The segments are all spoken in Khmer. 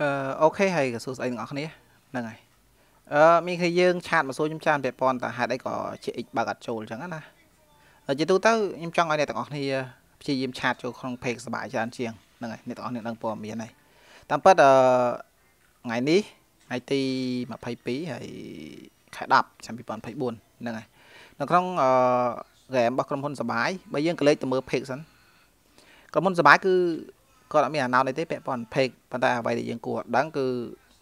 អឺអូខេហើយក៏សួរស្អីទាំងអស់គ្នាហ្នឹងហើយអឺមានគេយើងឆាតមកសួរខ្ញុំច្រើនពាក់ព័ន្ធតើហេតុអីក៏ជា X បើកអត់ចូលអញ្ចឹងណាជាទូទៅខ្ញុំចង់ឲ្យអ្នកទាំងអស់គ្នាព្យាយាមឆាតចូលក្នុង page សបាយច្រើនជាងហ្នឹងហើយអ្នកទាំងអស់គ្នាដឹងព័ត៌មានហើយតាមពិតអឺថ្ងៃនេះថ្ងៃទី22ហើយខែ10ឆ្នាំ2024ហ្នឹងហើយនៅក្នុងអឺ game របស់ក្រុមហ៊ុនសបាយបើយើងក៏លេចទៅមើល page សិនក្រុមហ៊ុនសបាយគឺគាត់អត់មាន announce អីទេពាក់ព័ន្ធ page ប៉ុន្តែអ្វីដែលយើងគួរដឹងគឺ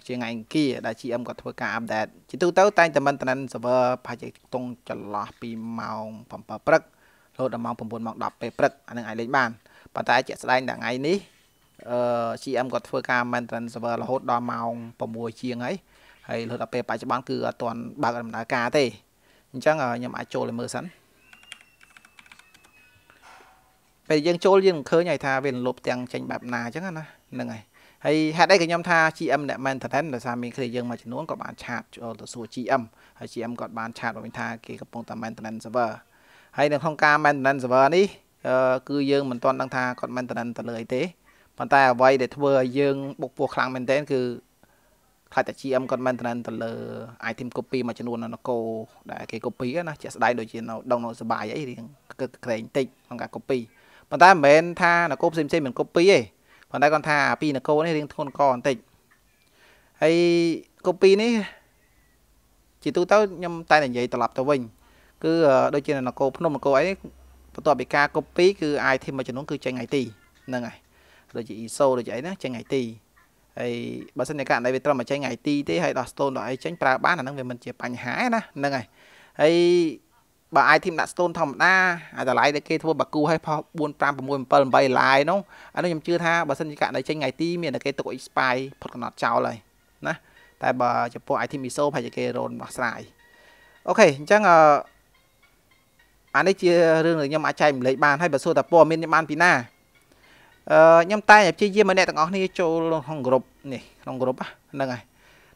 ជាថ្ងៃអង្គារដែល GM គាត់ធ្វើការ update ជាទូទៅតែងតែ maintenance server ប្រហែលជាຕົងចន្លោះពីម៉ោង7ព្រឹករហូតដល់ម៉ោង9ម៉ោង10ពេលព្រឹកអានឹងអាចលេងបានប៉ុន្តែជាក់ស្ដែងដល់ថ្ងៃនេះអឺ GM គាត់ធ្វើការ maintenance server រហូតដល់ម៉ោង6ជាងហើយហើយរហូតដល់ពេលបច្ចុប្បន្នគឺអត់ទាន់បើកដំណើរការទេអញ្ចឹងខ្ញុំអាចចូលទៅមើលសិនពេលយើងចូលយើងមិនឃើញហើយថាវាលុបទាំងចេញបែបណាអញ្ចឹងណាហ្នឹងហើយហើយហេតុអីក៏ខ្ញុំថា GM អ្នក maintenance ដោយសារមានគ្រាយើងមួយចំនួនក៏បានឆាតចូលទៅសួរ GM ហើយ GM គាត់បានឆាតមកវិញថាគេកំពុងតែ maintenance server ហើយនៅក្នុងការ maintenance server នេះគឺយើងមិនទាន់ដឹងថាគាត់ maintenance ទៅលើអីទេប៉ុន្តែអ្វីដែលធ្វើឲ្យយើងបុកពោះខ្លាំងមែនទែនគឺខ្លាចតែ GM គាត់ maintenance ទៅលើ item copy មួយចំនួននៅនគរដែលគេ copy ណាជាក់ស្ដែងដូចជានៅដងនៅសបាយអីរៀងក្រែងតិចក្នុងការ copy ប៉ុន្តែមិនមែនថានគរផ្សេងផ្សេងមិនគប់ពីទេប៉ុន្តែគាត់ថាពីនគរនេះរៀងធ្ងន់កបន្តិចហើយគប់ពីនេះជាទូទៅខ្ញុំតែនិយាយត្រឡប់ទៅវិញ គឺដូចជានគរភ្នំនគរអីបន្ទាប់ពីការគប់ពីគឺ IT មួយចំនួនគឺចេញ IT ហ្នឹងហើយដូចជា ISO ដូចជាអីណាចេញ IT ហើយបើសិនជាករណីវាត្រឹមតែចេញ IT ទេហើយដោះ stone ដល់អីចេញប្រើបានអាហ្នឹងវាមិនជាបញ្ហាទេណាហ្នឹងហើយហើយបើអាយធីមដាក់ stone ធម្មតាអាតម្លៃដែលគេធ្វើបាគូឲ្យផុស4 5 6 7 8ឡាយនោះអានោះខ្ញុំជឿថាបើសិនជាករណីចេញថ្ងៃទីមានតែគេទុក expire ផុតកំណត់ចោលហើយណាតែបើចំពោះ item ISO ប្រហែលជាគេរនដោះស្រាយអូខេអញ្ចឹងអឺអានេះជារឿងដែលខ្ញុំអាចចែកម្លេចបានហើយបើសួរតាព័ត៌មានខ្ញុំបានពីណាអឺខ្ញុំតែព្យាយាមឲ្យអ្នកទាំងអស់គ្នាចូលក្នុងក្រុមនេះក្នុងក្រុមហ្នឹងហើយ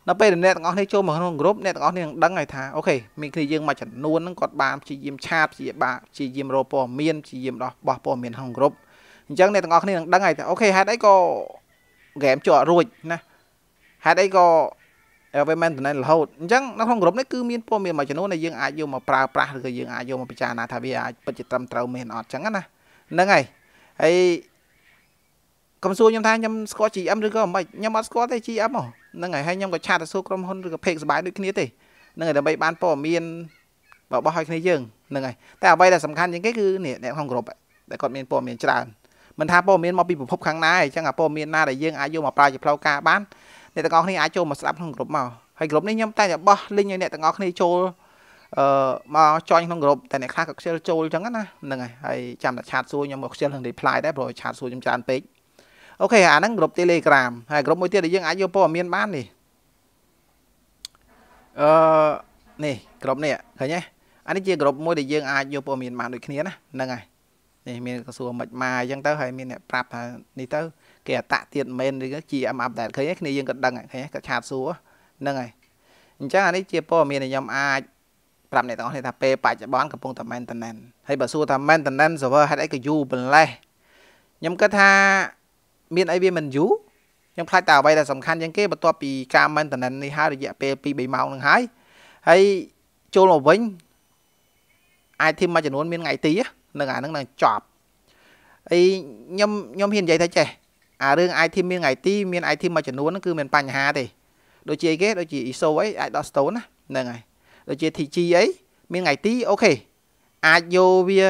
នៅពេលដែលអ្នកទាំងអស់នេះចូលមកក្នុងក្រុមអ្នកទាំងអស់នេះនឹងដឹងហើយថាអូខេមានគ្នាយើងមួយចំនួនហ្នឹងគាត់បានព្យាយាមឆាតព្យាបាលព្យាយាមរកព័ត៌មានព្យាយាមដោះបោះព័ត៌មានក្នុងក្រុមអញ្ចឹងអ្នកទាំងអស់គ្នានឹងដឹងហើយថាអូខេហេតុអីក៏ហ្គេមជាប់រួចណាហេតុអីក៏ Elve maintenance រហូតអញ្ចឹងនៅក្នុងក្រុមនេះគឺមានព័ត៌មានមួយចំនួនដែលយើងអាចយកមកប្រើប្រាស់ឬក៏យើងអាចយកមកពិចារណាថាវាអាចពិតជាត្រឹមត្រូវមែនអត់អញ្ចឹងណាហ្នឹងហើយហើយកុំសួរខ្ញុំថាខ្ញុំស្គាល់ GM ឬក៏មិនខ្ញុំអត់ស្គាល់ទេ GM ហ៎ហ្នឹងហើយហើយខ្ញុំក៏ឆាតទៅសួរក្រុមហ៊ុនឬក៏ភេកសបាយដូចគ្នាទេហ្នឹងហើយដើម្បីបានព័ត៌មានរបស់ឲ្យគ្នាយើងហ្នឹងហើយតែអ្វីដែលសំខាន់ជាងគេគឺនេះអ្នកក្នុងក្រុមដែលគាត់មានព័ត៌មានច្រើនមិនថាព័ត៌មានមកពីប្រភពខាងណាទេអញ្ចឹងអាព័ត៌មានណាដែលយើងអាចយកមកប្រើជាផ្លូវការបានអ្នកទាំងអស់គ្នាអាចចូលមកស្ដាប់ក្នុងក្រុមមកហើយក្រុមនេះខ្ញុំតែតែបោះលីងឲ្យអ្នកទាំងអស់គ្នាចូលអឺមកចុញក្នុងក្រុមតែអ្នកខ្លះក៏ខ្ជិលចូលអញ្ចឹងណាហ្នឹងហើយហើយចាំតែឆាតសួរខ្ញុំមកខ្ជិលនឹង reply ដែរព្រោះឆាតសួរខ្ញុំច្រើនពេកអូខេអាហ្នឹងក្រុម Telegram ហើយក្រុមមួយទៀតដែលយើងអាចយកព័ត៌មានបាននេះអឺនេះក្រុមនេះឃើញទេអានេះជាក្រុមមួយដែលយើងអាចយកព័ត៌មានបានដូចគ្នាណាហ្នឹងហើយនេះមានកសួរមិនម៉ាអញ្ចឹងទៅហើយមានអ្នកប្រាប់ថានេះទៅគេអតទៀតមែនឬ GM update ឃើញទេគ្នាយើងក៏ដឹងឃើញក៏ឆាតសួរហ្នឹងហើយអញ្ចឹងអានេះជាព័ត៌មានដែលខ្ញុំអាចប្រាប់អ្នកទាំងអស់គ្នាថាពេលបច្ចុប្បន្នកំពុងតែ maintenance ហើយបើសួរថា maintenance server ហេតុអីក៏យូរបន្លេះខ្ញុំគិតថាមានអីវាមិនយូរយើងផ្លាច់តែអ្វីដែលសំខាន់ជាងគេបន្ទាប់ពីការ maintenance នេះហើយរយៈពេល2 3ម៉ោងនឹងហើយហើយចូលមកវិញអាចធីមមួយចំនួនមានថ្ងៃទីនឹងអានឹងនឹងចប់អីខ្ញុំខ្ញុំហ៊ាននិយាយថាចេះអារឿង IT មានថ្ងៃទីមាន IT មួយចំនួនគឺមានបញ្ហាទេដូចជាអីគេដូចជា ISO អីអាចដោះ stone ណាហ្នឹងហើយដូចជា TG អីមានថ្ងៃទីអូខេអាចយកវា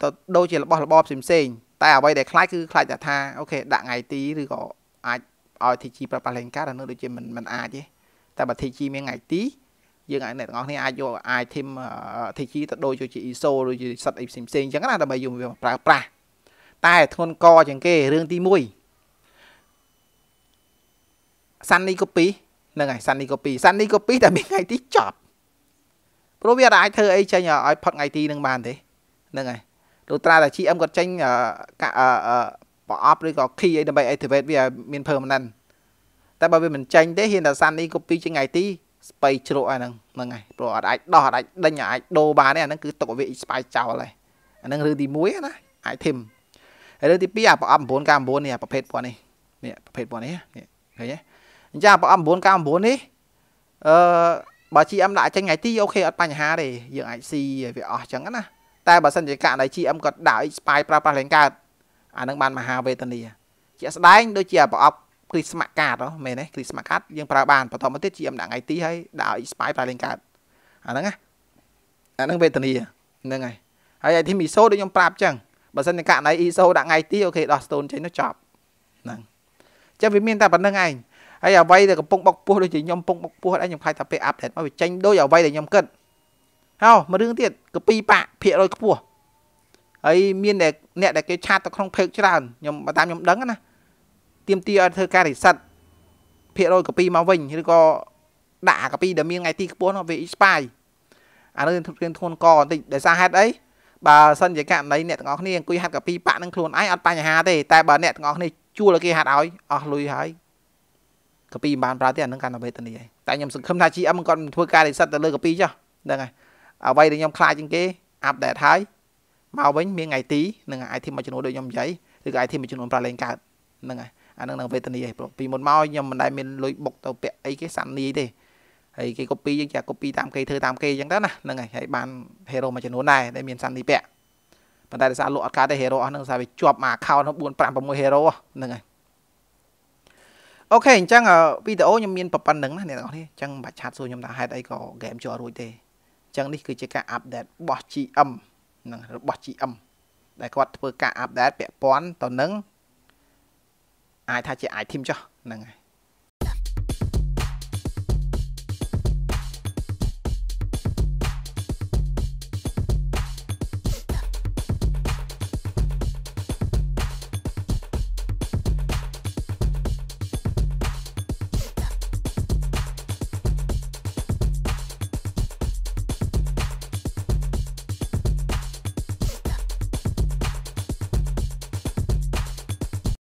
ទៅដូចជារបស់របបផ្សេងផ្សេងតែអ្វីដែលខ្លាចគឺខ្លាចតែថាអូខេដាក់ថ្ងៃទីឬក៏អាចឲ្យ TG ប្រាប់ប៉ះលេងការដល់នៅដូចជាមិនមិនអាចទេតែបើ TG មានថ្ងៃទី យើងអាចអ្នកទាំងអស់គ្នាអាចយក item TG ទៅដូចជា ISO ដូចជាសិតអីផ្សេងផ្សេងអញ្ចឹងណាដើម្បីយកវាប្រើប្រាស់តែធ្ងន់កជាងគេរឿងទី1សាន់នីកូពីហ្នឹងហើយសាន់នីកូពីសាន់នីកូពី តែមានថ្ងៃទីចប់ព្រោះវាអាចធ្វើអីចេញឲ្យផុតថ្ងៃទីនឹងបានទេហ្នឹងហើយលុត្រាតែ GM គាត់ចេញប្រអប់ឬក៏ key អីដើម្បី activate វាមាន permanent តែបើវាមិនចេញទេហ៊ានតែ Sunny copy ចេញថ្ងៃទីស្បៃជ្រក់អាហ្នឹងហ្នឹងហើយព្រោះអត់អាចដោះអត់អាចដេញអាចដូរបានទេអាហ្នឹងគឺទុកវាស្បៃចោលហើយអាហ្នឹងរឿងទី1ណាអាច team ហើយរឿងទី2អាប្រអប់ 9K9 នេះប្រភេទពណ៌នេះនេះប្រភេទពណ៌នេះនេះឃើញទេអញ្ចឹងប្រអប់ 9K9 នេះអឺបើ GM ដាក់ចេញថ្ងៃទីអូខេអត់បញ្ហាទេយើងអាចស៊ីវាអស់អញ្ចឹងណាតែបើសិនជាករណី GM គាត់ដាក់ expire ប្រើប្រាស់លែងកើតអានឹងបានមហាវេទនាជាក់ស្ដែងដូចជាប្រអប់គ្រីស្មាក់កាតមែនទេគ្រីស្មាក់កាតយើងប្រើបានបន្តមកទៀត GM ដាក់ថ្ងៃទីហើយដាក់ expire ប្រើលែងកើតអាហ្នឹងណាអាហ្នឹងវេទនាហ្នឹងហើយហើយឯទីមីសូដូចខ្ញុំប្រាប់ចឹងបើសិនជាករណី ISO ដាក់ថ្ងៃទីអូខេដោះ stone ចេញនោះចប់ហ្នឹងចឹងវាមានតែប៉ុណ្្នឹងឯងហើយអ្វីដែលកំពុងបុកពោះដូចជាខ្ញុំពុកបុកពោះអីខ្ញុំខ្លាចថាពេល update មកវាចេញដូចអ្វីដែលខ្ញុំគិតហោមួយរឿងទៀតកពីបាក់ភាគរយខ្ពស់ហើយមានតែអ្នកដែលគេឆាតទៅក្នុងភេកច្រើនខ្ញុំបើតាមខ្ញុំដឹងណាទៀមទាឲ្យធ្វើការរិសិទ្ធភាគរយកពីមកវិញឬក៏ដាក់អាកពីដែលមានថ្ងៃទីខ្ពស់នោះវា expire អានេះធានធនកបន្តិចដោយសារហេតុអីបើសិនជាករណីអ្នកទាំងអស់គ្នាអង្គុយហាត់កពីប៉ាក់នឹងខ្លួនឯងអត់បញ្ហាទេតែបើអ្នកទាំងអស់គ្នាជួលឲ្យគេហាត់ឲ្យអស់លុយហើយកពីមិនបានប្រើទេអានឹងកាន់តែវេទនីហើយតែខ្ញុំសង្ឃឹមថា GM គាត់មិនធ្វើការរិសិទ្ធទៅលើកពីចុះហ្នឹងហើយអ្វីដែលខ្ញុំខ្លាចជាងគេអាប់ដេតហើយមកវិញមានថ្ងៃទីនឹងអាយធីមួយចំនួនដូចខ្ញុំនិយាយឬក៏អាយធីមួយចំនួនប្រាលេងកើតហ្នឹងហើយអានឹងនឹងវេទនីឯងពីមុនមកខ្ញុំមិនដែលមានលុយបុកទៅពាក់អីគេសាំនីទេហើយគេ copy យើងចា copy តាម គេធ្វើតាមគេអញ្ចឹងទៅណាហ្នឹងហើយហើយបាន hero មួយចំនួនដែរដែលមានសាំនីពាក់ប៉ុន្តែដោយសារលក់អត់កើតទេ hero អស់ហ្នឹងសារវាជាប់មួយ account 4 5 6 hero ហ្នឹងហើយអូខេអញ្ចឹងវីដេអូខ្ញុំមានប៉ុណ្្នឹងណាអ្នកទាំងអស់នេះអញ្ចឹងមិនបាច់ឆាតសួរខ្ញុំថាហេតុអីក៏ game ជាប់រួចទេចឹងនេះគឺជាការ update របស់ GM នឹងរបស់ GM ដែលគាត់ធ្វើការ update ពាក់ព័ន្ធទៅនឹងអាចថាជា item ចុះហ្នឹងហើយ